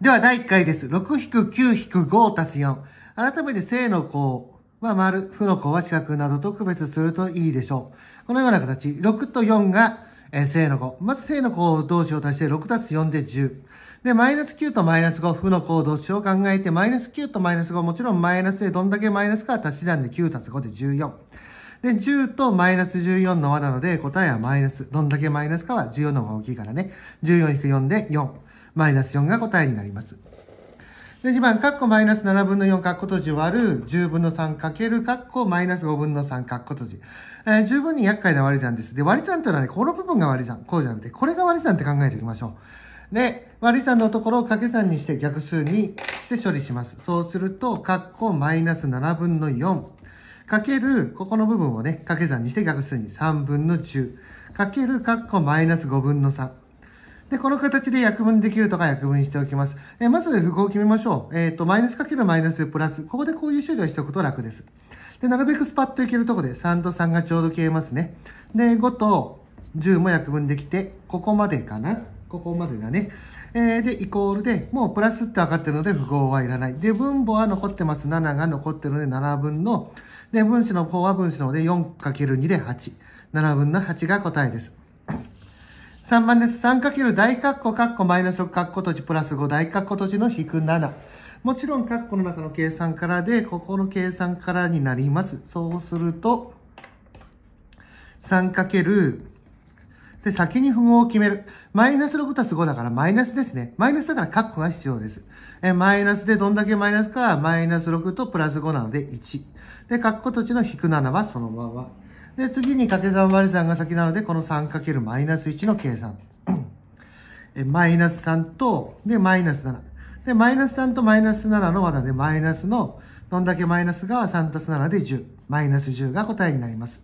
では第1回です。6-9-5たす4。改めて正の項は丸、負の項は四角などと区別するといいでしょう。このような形、6と4が、えー、正の項。まず正の項同士を足して6たす4で10。で、マイナス9とマイナス5、負の項同士を考えて、マイナス9とマイナス5、もちろんマイナスでどんだけマイナスか足し算で9たす5で14。で、10とマイナス14の和なので、答えはマイナス。どんだけマイナスかは14の方が大きいからね。14-4で4。マイナス4が答えになります。で、2番、カッコマイナス7分の4カッコ閉じ割る10分の3かけるカッコマイナス5分の3カッコ閉じ。えー、十分に厄介な割り算です。で、割り算というのはね、この部分が割り算。こうじゃなくて、これが割り算って考えていきましょう。で、割り算のところを掛け算にして逆数にして処理します。そうすると、カッコマイナス7分の4かける、ここの部分をね、掛け算にして逆数に3分の10かけるカッコマイナス5分の3。で、この形で約分できるとか約分しておきます。えまず符号を決めましょう。えっ、ー、と、マイナスかけるマイナスプラス。ここでこういう処理をしておくと楽です。で、なるべくスパッといけるとこで3と3がちょうど消えますね。で、5と10も約分できて、ここまでかなここまでだね。えー、で、イコールで、もうプラスって分かってるので、符号はいらない。で、分母は残ってます。7が残ってるので、7分の。で、分子の方は分子の方で 4×2 で8。7分の8が答えです。3番です。3× 大括弧括弧マイナス6括弧閉じプラス5大括弧閉じの引く7。もちろん括弧の中の計算からで、ここの計算からになります。そうすると、3× で、先に符号を決める。マイナス6たす5だからマイナスですね。マイナスだから括弧が必要です。え、マイナスでどんだけマイナスか、マイナス6とプラス5なので1。で、括弧閉じの引く7はそのまま。で、次に掛け算割り算が先なので、この 3× マイナス1の計算。え、マイナス3と、で、マイナス7。で、マイナス3とマイナス7の和で、マイナスの、どんだけマイナスが3たす7で10。マイナス10が答えになります。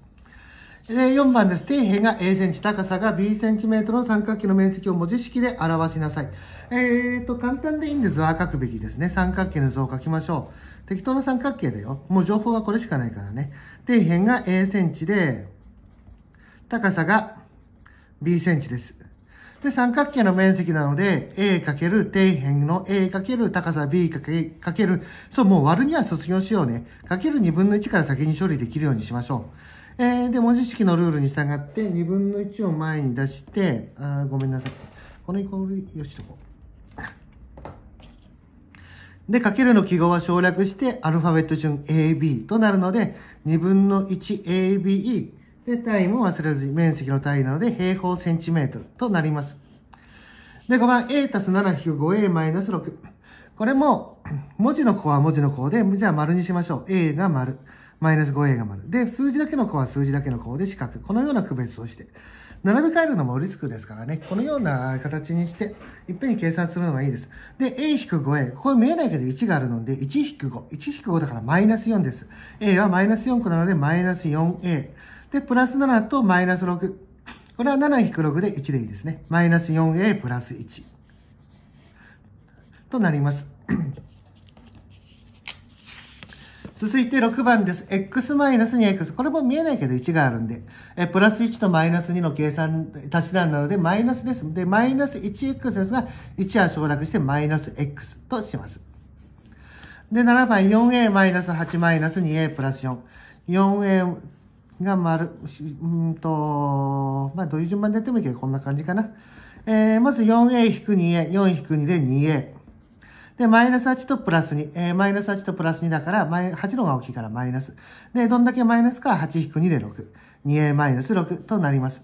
で、4番です。底辺が A センチ、高さが B センチメートルの三角形の面積を文字式で表しなさい。えーと、簡単でいいんですが、書くべきですね。三角形の図を書きましょう。適当な三角形だよ。もう情報はこれしかないからね。底辺が A センチで、高さが B センチです。で、三角形の面積なので、A× 底辺の A× 高さ B× かける、そう、もう割るには卒業しようね。かける2分の1から先に処理できるようにしましょう。えー、で、文字式のルールに従って、2分の1を前に出して、あごめんなさい。このイコール、よしとこう。で、かけるの記号は省略して、アルファベット順 AB となるので、2分の 1ABE。で、単位も忘れずに、面積の単位なので、平方センチメートルとなります。で、5番、A たす 7-5A マイナス6。これも、文字の項は文字の項で、じゃあ丸にしましょう。A が丸。マイナス 5A が丸。で、数字だけの項は数字だけの項で四角。このような区別をして。並べ替えるのもリスクですからね、このような形にして、いっぺんに計算するのがいいです。で、a-5a、これ見えないけど1があるので、1-5、1-5だからマイナス4です。a はマイナス4個なので、マイナス 4a。で、プラス7とマイナス6。これは7-6で1でいいですね。マイナス 4a プラス1。となります。続いて6番です。x-2x。これも見えないけど1があるんで。え、プラス1とマイナス2の計算、足し算なので、マイナスです。で、マイナス 1x ですが、1は省略してマイナス x とします。で、7番 4a-8-2a プラス4。4a が丸、うんと、まあ、どういう順番でやってもいいけど、こんな感じかな。えー、まず 4a-2a、4-2で 2a。で、マイナス8とプラス2。えー、マイナス8とプラス2だから、8の方が大きいからマイナス。で、どんだけマイナスか、8-2で6。2a マイナス6となります。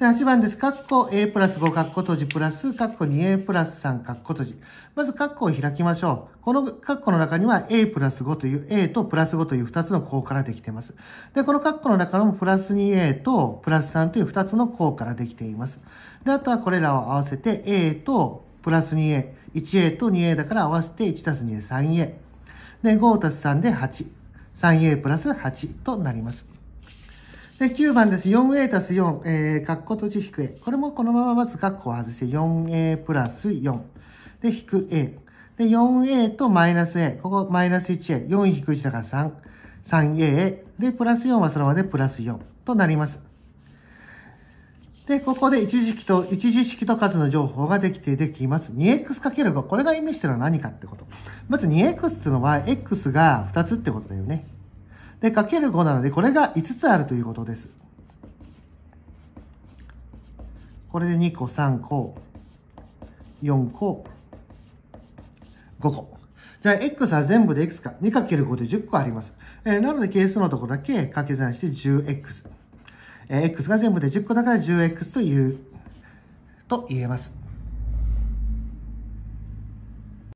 で、8番です。カッコ a プラス5カッコ閉じプラス、カッコ 2a プラス3カッコ閉じ。まずカッコを開きましょう。このカッコの中には a プラス5という、a とプラス5という2つの項からできています。で、このカッコの中のプラス 2a とプラス3という2つの項からできています。で、あとはこれらを合わせて a とプラス 2a。1A と 2A だから合わせて 1+2 で 3A。で、5+3 で8。3A プラス8となります。で、9番です。4A たす4、えー、括弧とじ引く A。これもこのまままず括弧を外して、4A プラス4。で、引く A。で、4A とマイナス A。ここ、マイナス 1A。4引く1だから3。3A。で、プラス4はそのままでプラス4となります。で、ここで一時期と、一時式と数の情報ができてできます。2x×5。これが意味してるのは何かってこと。まず 2x っていうのは、x が2つってことだよね。で、かける5なので、これが5つあるということです。これで2個、3個、4個、5個。じゃあ、x は全部でいくつか。2×5 で10個あります。えー、なので、係数のとこだけ掛け算して 10x。x が全部で10個だから 10x という、と言えます。